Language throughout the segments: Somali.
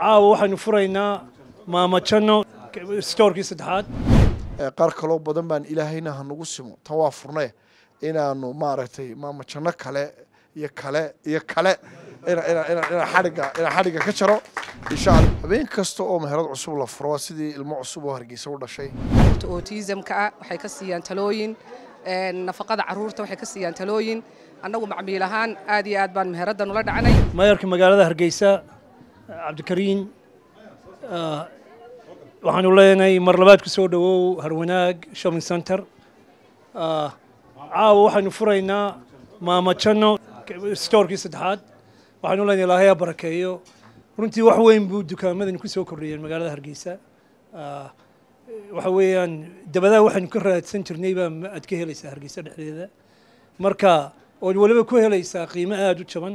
caawa waxaanu furaynaa maamajano stoorkii saddexaad qaar kaloo badan baan ilaahayna hanagu simo tan waa furne inaanu maaragtay maamajano kale iyo kale iyo kale inaan xadhigga ka jaro habeen kasta oo meherad cusub la furo sidii ilmo cusub oo hargeysa u dhashay otisamkaa waxay ka siiyaan talooyin nafaqada caruurta waxay ka siiyaan talooyin annagu macmiil ahaan aad iyo aad baan meheraddan ula dhacanay mayorka magaalada hargeysa cabdikariin uh, waxaanu leenahay mar labaad ku soo dhowow harwanaag shopping center uh, caawa waxaynu furaynaa maama jano stoorkii saddexaad waxaanu leenahay ilaahay ha barakeeyo runtii wax weyn buu dukaamadani ku soo kordhiyeen magaalada hargeysa uh, waxa weeyaan dabadaha waxaynu ka raadsan jirnay baa aad ka helaysaa hargeysa dhexdeeda marka ood weliba ku helaysaa qiimo aada u jaban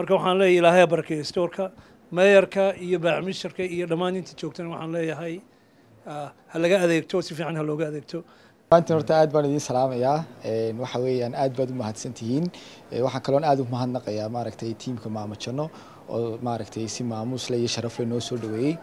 marka waxaan leeyahy ilaahay ha barakeeyo stoorka meeyarka iyo baaxmishirka iyo dhammaan inta joogtana waxaan leeyahay ah, ha laga adeegto si fiican ha looga adeegto maanta horta aad baan idiin salaamayaa waxa weeyaan aad baad u tihiin waxaan kaloon aad u mahadnaqayaa maaragtay tiimka maamajano oo maaragtay si maamuusle iyo sharafle noo soo dhaweeyey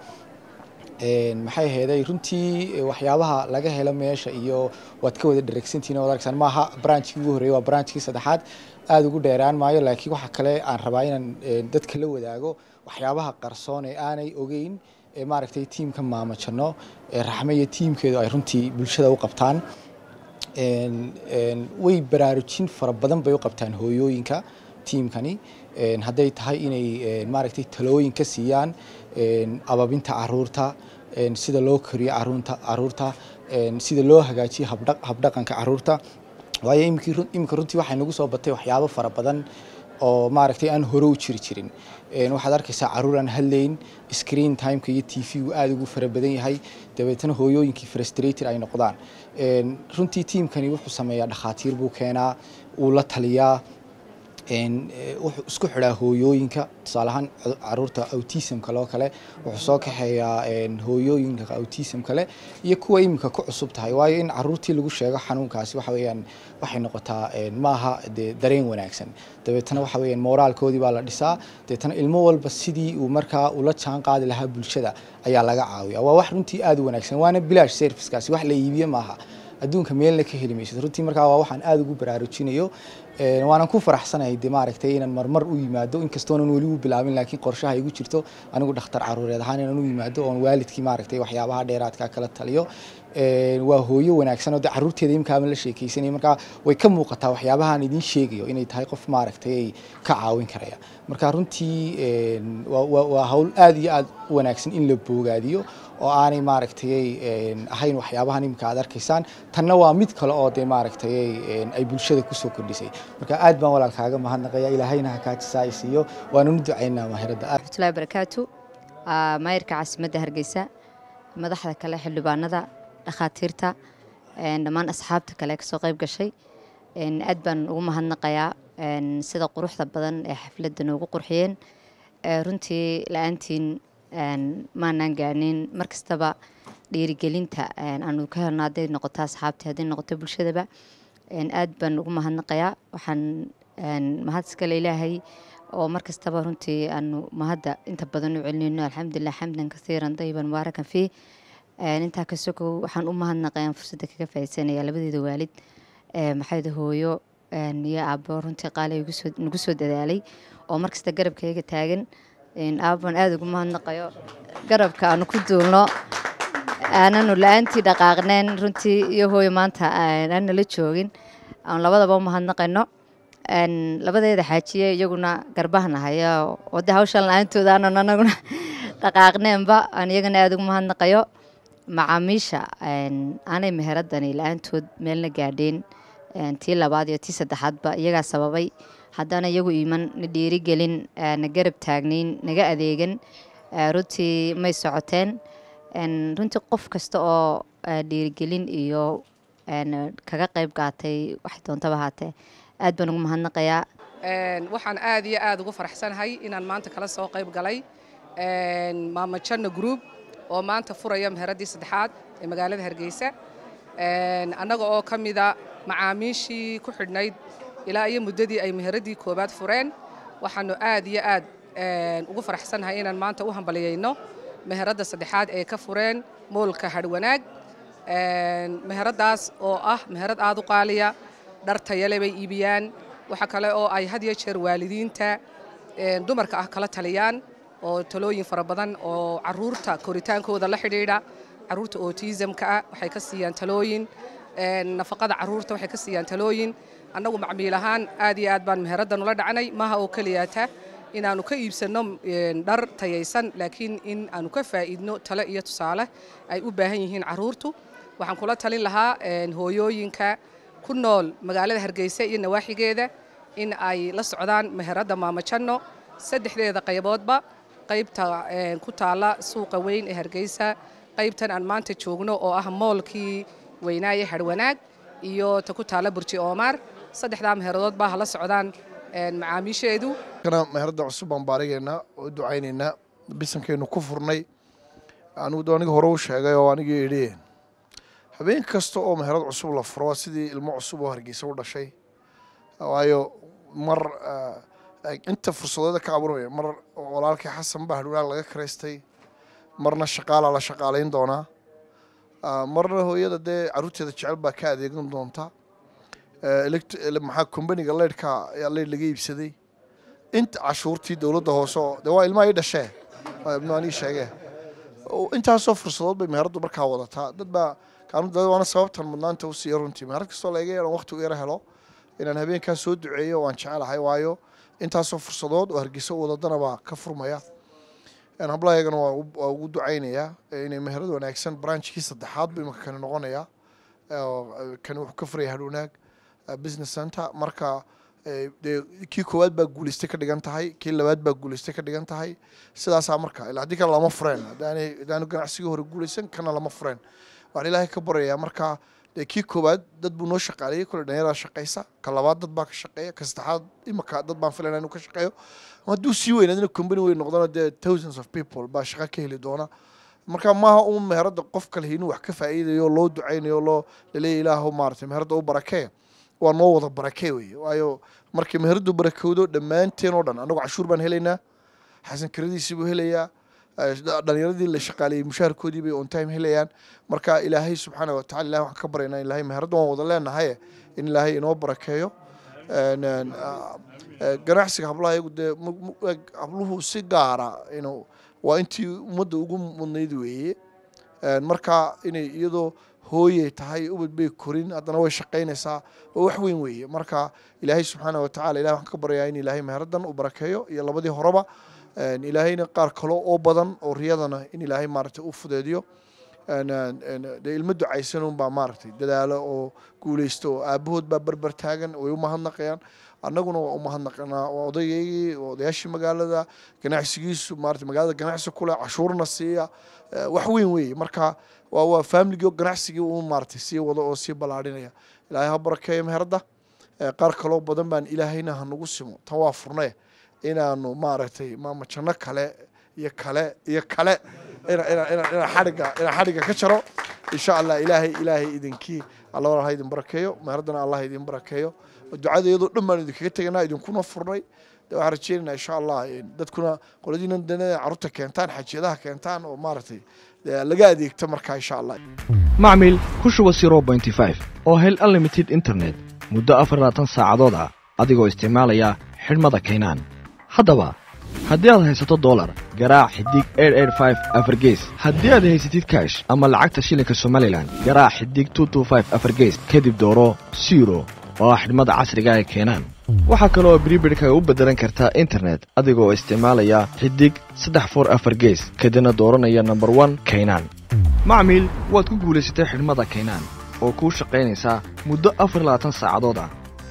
maxay aheeday runtii eh, waxyaabaha laga helo meesha iyo waad ka wada dhareegsantihin waad argsaan maaha branchkii ugu horreeyey waa branchkii saddexaad aada ugu dheeraan maayo laakiin waxa kale aan rabaa inaan eh, dadka la wadaago waxyaabaha qarsoon ee aanay ogeyn ee eh, maaragtay tiimka maamajano ee raxme iyo tiimkeedu ay runtii bulshada u qabtaan way baraarujin fara badan bay u qabtaan hooyooyinka tiimkani hadday tahay inay maaragtay talooyin ka siiyaan ababinta caruurta sida loo koriyo caruurta sida loo hagaajiyo habdhaqanka caruurta waayo imika runtii waxay nagu soo batay waxyaabo fara badan oo maaragtay aan hore u jiri jirin waxaad arkaysaa caruur aan hadlayn screen timeka iyo t v uu aada ugu fara badan yahay dabeetana hooyooyinkii frustrator ay noqdaan runtii tiimkani wuxuu sameeyaa dhakhaatiir buu keenaa wuu la taliyaa Eh, isku xidhaa hooyooyinka tusaaleahaan caruurta autismka loo kale wuxuu soo kaxeeyaa hooyooyinka autismkale iyo kuwa iminka ku cusub tahay waayo in caruurtii lagu sheego xanuunkaasi waxa weyaan waxay noqotaa maaha dee dareen wanaagsan dabeetana waxa weyaan moraalkoodii baa la dhisaa dabeetana ilmo walba sidii uu markaa ula jaan qaadi lahaa bulshada ayaa laga caawiya waa wax runtii aad u wanaagsan waana bilaash servicekaasi wax la iibiye maaha adduunka meelna ka heli maysid runtii markaa waa waxaan aada ugu baraarujinayo waanan ku faraxsanahay de maaragtay inaan marmar u yimaado inkastoonan weli u bilaabin laakiin qorshaha igu jirto anigu dhakhtar caruureed ahaan inaan u yimaado oon waalidkii maaragtay waxyaabaha dheeraadka kala taliyo waa hooyo wanaagsan oo de caruurteeda imkaaban la sheekeysanaya markaa way ka muuqataa waxyaabahaan idin sheegayo inay tahay qof maaragtay ay ka caawin karaya marka runtii waa hawl aad iyo aad wanaagsan in la boogaadiyo oo aanay maaragtayay ahayn waxyaabahan imika aad arkaysaan tanna waa mid kale oo dee maaragtayay ay bulshada kusoo kordhisay marka aad baan walaalkaaga mahadnaqaya ilaahayna hakaajisaa isiiyo waananu ducaynaa mahiradda raxmatullahi barakaatu maayarka caasimadda hargeysa madaxda kale xildhibaanada dhakhaatiirta dhammaan asxaabta kale kasoo qeyb gashay aad baan ugu mahadnaqayaa sida quruxda badan ee xafladda noogu qurxiyeen runtii la-aantiin maanaan gaanin markastaba dhiirigelinta aanu ka helno hadday noqoto asxaabtii hadday noqoto bulshadaba aad baan ugu mahadnaqayaa waxaan mahad iskale ilaahay oo markastaba runtii aanu mahadda inta badan u celinayno alxamdulilah xamdan kasiiran dayiban mubaarakan fiih intaa ka sokow waxaan u mahadnaqeen fursadda kaga faaisanaya labadeeda waalid maxayda hooyo iyo aabo runtii qaalay nagu soo dadaalay oo markasta garabkayga taagan aabban aada ugu mahadnaqayo garabka aanu ku duulno aananu la-aantii dhaqaaqneen runtii iyo hooyo maanta aan joogin aan labadaba u mahadnaqayno labadeeda xaajiye iyaguna garbahana haya oo de la-aantooda aanan anaguna dhaqaaqneenba aan iyagana aada ugu mahadnaqayo macaamiisha aanay meheradani la-aantood meelna gaadheen tii labaad iyo tii saddexaadba iyagaa sababay haddana iyagu iman na dhiirigelin na garab taagnayn naga adeegan runtii may socoteen runtii qof kasta oo dhiirigelin iyo kaga qayb qaatay waxay doontaba haatee aad baan ugu mahadnaqayaa waxaan aad iyo aada ugu faraxsanahay inaan maanta kala soo qayb galay maamajanna group oo maanta furaya meheradii saddexaad ee magaalada hargeysa annaga oo ka mida macaamiishii ku xidhnayd ilaa iyo muddadii ay meheradii koobaad fureen waxaanu aad iyo aad ugu faraxsannahay inaan maanta u hambalyayno meheradda saddexaad ee ka fureen moolka hadhwanaag meheraddaas oo ah meherad aad u qaaliya dhar bay iibiyaan waxa kale oo ay had iyo jeer waalidiinta dumarka ah kala taliyaan oo talooyin fara badan oo caruurta koritaankooda la xidhiidha caruurta otismkaa ah waxay ka siiyaan talooyin nafaqada caruurta waxay ka siiyaan talooyin annagu macmiil ahaan aad iyo aad baan meheraddan ula dhacanay maaha oo keliyaata inaanu ka iibsanno dhar tayaysan laakiin in aanu ka faa'iidno talo iyo tusaale ay u baahan yihiin caruurtu waxaan kula talin lahaa hooyooyinka ku nool magaalada hargeysa iyo nawaaxigeeda in ay la socdaan meheradda maamajanno saddexdeeda qayboodba qaybta eh, ku taala suuqa weyn ee hargeysa qaybtan aan maanta joogno oo ah moolkii weynaaye harwanaag iyo ta ku taala burji oomaar saddexdaa meheradood baa hala socdaan eh, macaamiisheedu meherada cusub baan baarigaynaa oo ducaynaynaa bisankaynu ku furnay anigu aniga hore u sheegay oo anigii idhi habeen kasta oo meherad cusub la furo sidii ilmo cusub oo hargeysa u dhashay waayo mar eh, inta fursadoeda ka abuurmaya mar walaalkii xasan baa laga karaystay marna shaqaalaa la shaqaalayn doonaa ah, marna hooyada dee caruurteeda jecel baa ka adeegin doonta eh, maxaa kombaniga leydhka ayaa leydh laga iibsaday inta cashuurtii dowladda hoose oo waa ilmaa ii dhashee ibnuaan ii sheegee intaasoo fursadood bay meheraddu markaa wadataa dad baa kaanudda waana sababtan mudnaanta u runtii meherad kastoo la iga yeedhan waqti u yara helo inaan habeenkaa soo duceeyo waan jecelahay waayo intaasoo fursadood oo hargeysa wadadana baa ka furmaya hablahaygana waa ugu ducaynayaa inay meherad wanaagsan branchkii saddexaad buu imanka kani noqonayaa kani wuxuu ka furaya hadhwanaag business center marka kii koowaad baa guuleystay ka dhigan tahay kii labaad baa guuleystay ka dhigan tahay sidaasaa marka ila haddii kale lama fureen hadaanu ganacsigii hore guuleysan kana lama fureen waxaan ilaahay ka baryayaa markaa kii koowaad dad buu noo shaqaalayay kule dhallinyaraa shaqaysa ka labaad dad baa ka shaqeeya ka saddexaad imika dad baan filayna inuu ka shaqeeyo hadduu sii weyn adina combany weyn noqdana dee thousands of people baa shaqa ka heli doona marka maaha u meherada qof kale inuu wax ka faa'iidayo loo ducaynayo loo laleeya ilaahu maarata meherada u barakee waa noo wada barakee weye waayo markii meheradu barakowdo dhammaanteen oo dhan anagu cashuur baan helaynaa xasankaradiisii buu helayaa dhalinyaradii la shaqaaleeyey mushaharkoodii bay on time helayaan marka ilaahay subxaana watacala ilahay waxaan ka baryaynaa ilahay meheradda waan wada leenahaye in ilaahay inoo barakeeyo ganacsiga hablaha dee habluhu si gaara inuu waa intii ummadda ugu mudnayd weeye marka inay iyadoo hooyey tahay ubad bay korin haddana way shaqaynaysaa oo wax weyn weeye marka ilaahay subxaana watacala ilahay waxaan ka baryaa in ilaahay meheraddan u barakeeyo iyo labadii horeba ilaahayna qaar kale oo badan oo riyadana in ilaahay maaragtay u fudeediyo dee ilmo ducaysanunbaa maaragtay dadaalo oo guulaysto oo aabahood baa berber taagan way u mahadnaqayaan annaguna waa u mahadnaqnaa waa odayaygii waa odayaashii magaalada ganacsigiisu maarata magaalada ganacsi kuleh cashuurna siiya wax weyn weeye marka waa waa faamiligii ganacsigii uu maaratay sii wada oo sii ballaadhinaya ilaahay ha barakeeya meherda qaar kaloo badan baan ilaahayna ha nagu simo tan waa furnee inaanu maaragtay maama kale iyo kale iyo kale inaan ka jaro insha allah ilaahay ilaahay idinkii alla walaalaha idin barakeeyo meeraddana allah idin barakeeyo ducada iyadoo dhan baan idinkaga teganaa idinkuna furnay de waxaan insha allah dadkuna qoladiina dana carruurta keentaan xajiyadaha keentaan oo maaragtay laga adeegto markaa insha allah macmil ku shuba zero bointy five oo hel unlimited internet muddo afar labaatan saacadood ah adigoo isticmaalaya xidhmada kaynaan haddaba haddii aad haysato dolar garaac xidig afargees haddii aad haysatid kaash ama lacagta shilinka somalilan garaac xidig afargees kadib dooro siro oo ah xidhmada casriga ay keenaan waxaa kale oo bribirkaga u beddelan kartaa internet adigoo isticmaalaya xidig saddex for afar gees kadibna dooranaya nambar wan kaynaan macmiil waad ku guulaysatay xidhmada kaynaan oo kuu shaqaynaysaa muddo afar labaatan saacadood ah